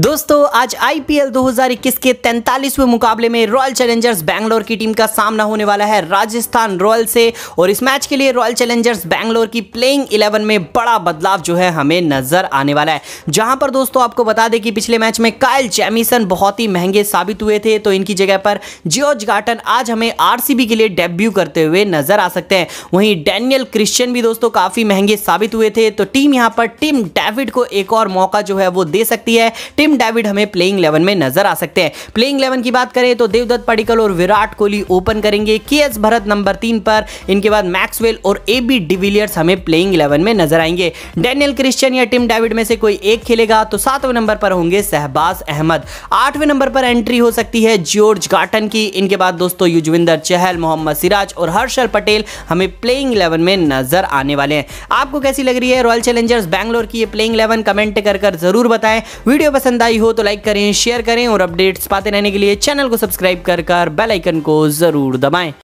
दोस्तों आज आईपीएल 2021 के 43वें मुकाबले में रॉयल चैलेंजर्स बैंगलोर की टीम का सामना होने वाला है राजस्थान रॉयल से और इस मैच के लिए रॉयल चैलेंजर्स बैंगलोर की प्लेइंग 11 में बड़ा बदलाव जो है हमें नजर आने वाला है जहां पर दोस्तों आपको बता दें कि पिछले मैच में कायल जैमिसन बहुत ही महंगे साबित हुए थे तो इनकी जगह पर जियोज गार्टन आज हमें आर के लिए डेब्यू करते हुए नजर आ सकते हैं वहीं डैनियल क्रिश्चियन भी दोस्तों काफी महंगे साबित हुए थे तो टीम यहाँ पर टीम डेविड को एक और मौका जो है वो दे सकती है टिम डेविड हमें प्लेइंग इलेवन में नजर आ सकते हैं प्लेइंग इलेवन की बात करें तो देवदत्त पडिकल और विराट कोहली ओपन करेंगे के एस भरत नंबर तीन पर इनके बाद मैक्सवेल और ए बी डिविलियर्स हमें प्लेइंग इलेवन में नजर आएंगे डेनियल क्रिश्चियन या टिम डेविड में से कोई एक खेलेगा तो सातवें नंबर पर होंगे सहबाज अहमद आठवें नंबर पर एंट्री हो सकती है जॉर्ज गार्टन की इनके बाद दोस्तों युजविंदर चहल मोहम्मद सिराज और हर्षल पटेल हमें प्लेइंग इलेवन में नजर आने वाले हैं आपको कैसी लग रही है रॉयल चैलेंजर्स बैंगलोर की ये प्लेइंग इलेवन कमेंट कर, कर जरूर बताएं वीडियो पसंद पसंद आई हो तो लाइक करें शेयर करें और अपडेट्स पाते रहने के लिए चैनल को सब्सक्राइब कर कर बेलाइकन को जरूर दबाएं